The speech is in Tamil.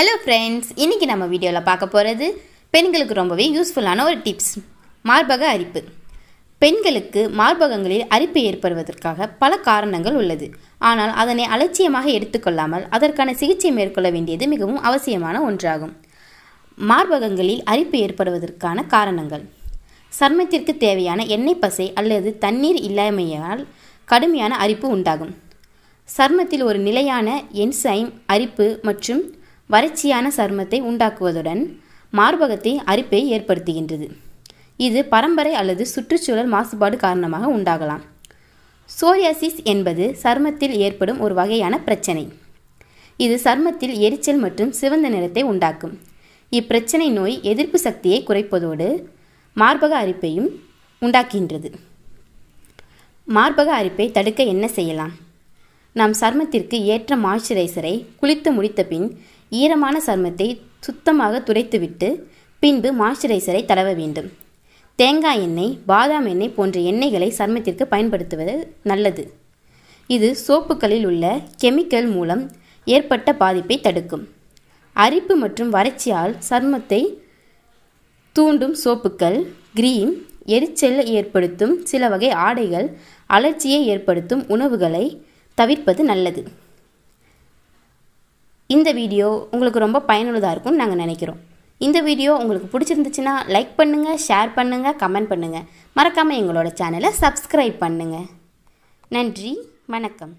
ஹலோ ஃப்ரெண்ட்ஸ் இன்றைக்கி நம்ம வீடியோவில் பார்க்க போகிறது பெண்களுக்கு ரொம்பவே யூஸ்ஃபுல்லான ஒரு டிப்ஸ் மார்பக அரிப்பு பெண்களுக்கு மார்பகங்களில் அரிப்பு ஏற்படுவதற்காக பல காரணங்கள் உள்ளது ஆனால் அதனை அலட்சியமாக எடுத்துக்கொள்ளாமல் அதற்கான சிகிச்சை மேற்கொள்ள வேண்டியது மிகவும் அவசியமான ஒன்றாகும் மார்பகங்களில் அரிப்பு ஏற்படுவதற்கான காரணங்கள் சர்மத்திற்கு தேவையான எண்ணெய் பசை அல்லது தண்ணீர் இல்லாமையால் கடுமையான அரிப்பு உண்டாகும் சர்மத்தில் ஒரு நிலையான என்சைம் அரிப்பு மற்றும் வறட்சியான சருமத்தை உண்டாக்குவதுடன் மார்பகத்தை அரிப்பை ஏற்படுத்துகின்றது இது பரம்பரை அல்லது சுற்றுச்சூழல் மாசுபாடு காரணமாக உண்டாகலாம் சோரியாசிஸ் என்பது சர்மத்தில் ஏற்படும் ஒரு வகையான பிரச்சனை இது சர்மத்தில் எரிச்சல் மற்றும் சிவந்த நிறத்தை உண்டாக்கும் இப்பிரச்சனை நோய் எதிர்ப்பு சக்தியை குறைப்பதோடு மார்பக அரிப்பையும் உண்டாக்குகின்றது மார்பக அரிப்பை தடுக்க என்ன செய்யலாம் நாம் சர்மத்திற்கு ஏற்ற மாய்ச்சரைசரை குளித்து முடித்த பின் ஈரமான சருமத்தை சுத்தமாக துடைத்துவிட்டு பின்பு மாய்ச்சரைசரை தடவ வேண்டும் தேங்காய் எண்ணெய் பாதாம் எண்ணெய் போன்ற எண்ணெய்களை சருமத்திற்கு பயன்படுத்துவது நல்லது இது சோப்புகளில் உள்ள கெமிக்கல் மூலம் ஏற்பட்ட பாதிப்பை தடுக்கும் அரிப்பு மற்றும் வறட்சியால் சருமத்தை தூண்டும் சோப்புக்கள் கிரீம் எரிச்சல் ஏற்படுத்தும் சில வகை ஆடைகள் அலர்ச்சியை ஏற்படுத்தும் உணவுகளை தவிர்ப்பது நல்லது இந்த வீடியோ உங்களுக்கு ரொம்ப பயனுள்ளதாக இருக்கும்னு நாங்கள் நினைக்கிறோம் இந்த வீடியோ உங்களுக்கு பிடிச்சிருந்துச்சுன்னா லைக் பண்ணுங்கள் ஷேர் பண்ணுங்கள் கமெண்ட் பண்ணுங்கள் மறக்காமல் எங்களோட சேனலை சப்ஸ்கிரைப் பண்ணுங்கள் நன்றி வணக்கம்